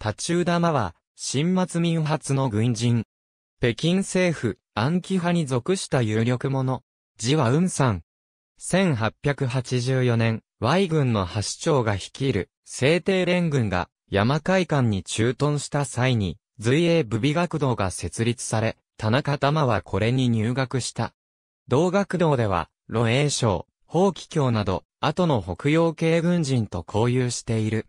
タチウダマは、新末民発の軍人。北京政府、暗記派に属した有力者。字は雲山。1884年、Y 軍の橋長が率いる、聖帝連軍が、山海間に駐屯した際に、随英武備学堂が設立され、田中玉はこれに入学した。同学堂では、露英省、法規教など、後の北洋系軍人と交流している。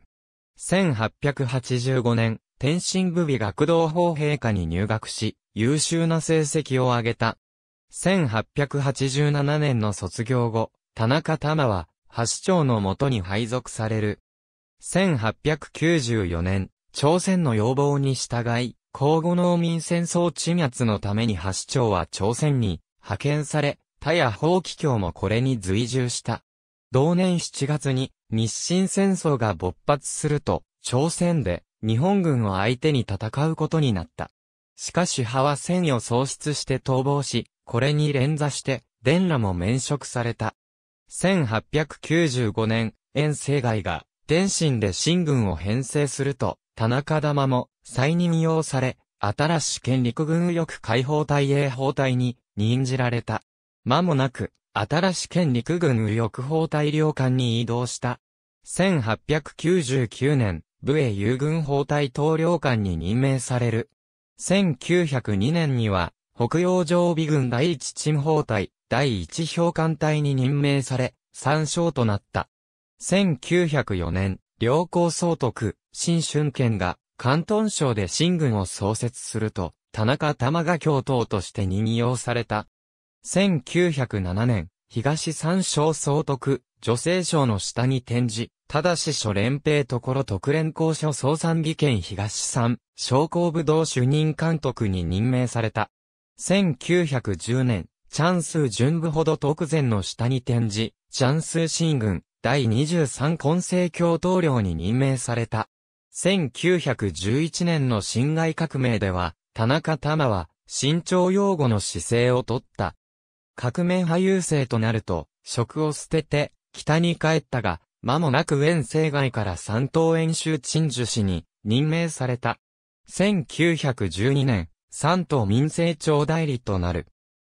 1885年、天津部美学童法陛下に入学し、優秀な成績を上げた。1887年の卒業後、田中玉は、橋長のもとに配属される。1894年、朝鮮の要望に従い、交後農民戦争鎮圧のために橋長は朝鮮に派遣され、他や法規教もこれに随従した。同年7月に、日清戦争が勃発すると、朝鮮で日本軍を相手に戦うことになった。しかし派は戦意を喪失して逃亡し、これに連座して、伝羅も免職された。1895年、遠征外が、伝心で新軍を編成すると、田中玉も再任用され、新し権県陸軍右翼解放隊英法隊に任じられた。間もなく、新し県陸軍右翼砲隊領館に移動した。1899年、武衛遊軍砲隊統領官に任命される。1902年には、北洋常備軍第一鎮砲隊、第一評艦隊に任命され、参照となった。1904年、両校総督、新春県が、関東省で新軍を創設すると、田中玉が教頭として任用された。1907年、東三省総督、女性省の下に転じ、ただし諸連兵ところ特連公所総参議権東三、商工部道主任監督に任命された。1910年、チャンス準部ほど特前の下に転じ、チャンス新軍、第23根性教闘領に任命された。1911年の辛亥革命では、田中玉は、新重用語の姿勢をとった。革命派優勢となると、職を捨てて、北に帰ったが、間もなく遠征外から三等演習陳樹氏に任命された。1912年、三等民政庁代理となる。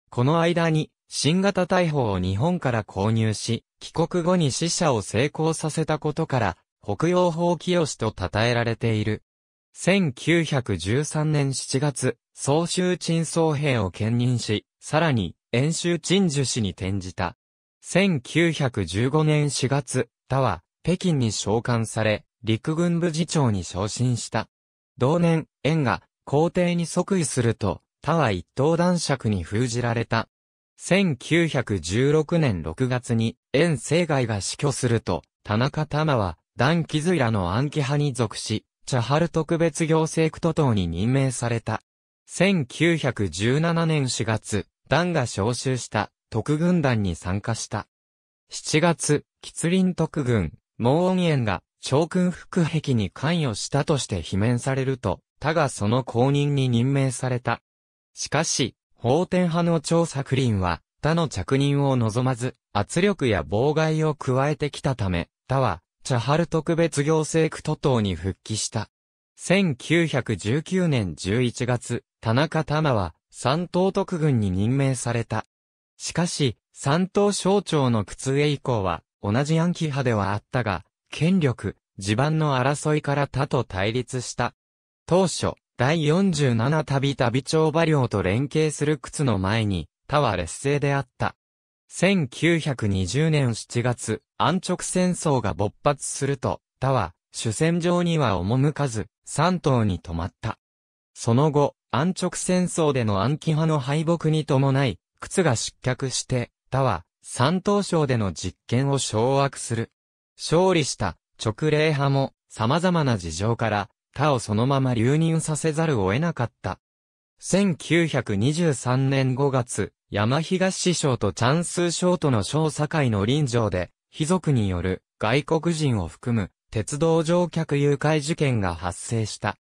この間に、新型大砲を日本から購入し、帰国後に死者を成功させたことから、北洋砲清と称えられている。1913年7月、総州陳総兵を兼任し、さらに、演習陳守氏に転じた。1915年4月、他は、北京に召喚され、陸軍部次長に昇進した。同年、縁が、皇帝に即位すると、他は一等男爵に封じられた。1916年6月に、縁生涯が死去すると、田中玉は、段貴髄らの暗記派に属し、チャハル特別行政区都等に任命された。1917年4月、団が召集した特軍団に参加した。7月、吉林特軍、毛恩園が長君副壁に関与したとして罷免されると、他がその後任に任命された。しかし、法天派の張作林は、他の着任を望まず、圧力や妨害を加えてきたため、他は、茶春特別行政区都党に復帰した。1919年11月、田中玉は、三島特軍に任命された。しかし、三島省庁の屈へ以降は、同じ暗記派ではあったが、権力、地盤の争いから他と対立した。当初、第47旅旅長馬領と連携する靴の前に、他は劣勢であった。1920年7月、安直戦争が勃発すると、他は、主戦場には赴かず、三島に止まった。その後、安直戦争での安記派の敗北に伴い、靴が失脚して、他は、山東省での実験を掌握する。勝利した直令派も様々な事情から他をそのまま留任させざるを得なかった。1923年5月、山東師匠とチャンス省との省境の臨場で、貴族による外国人を含む鉄道乗客誘拐事件が発生した。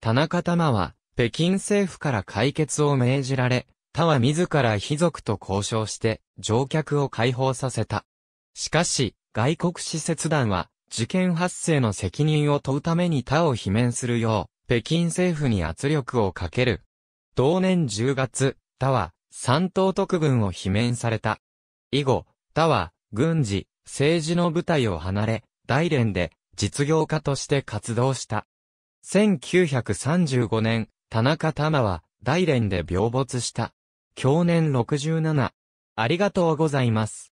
田中玉は北京政府から解決を命じられ、他は自ら貴族と交渉して乗客を解放させた。しかし、外国使節団は、事件発生の責任を問うために他を罷免するよう、北京政府に圧力をかける。同年10月、他は、三島特軍を罷免された。以後、他は、軍事、政治の舞台を離れ、大連で、実業家として活動した。1935年、田中玉は、大連で病没した。享年67。ありがとうございます。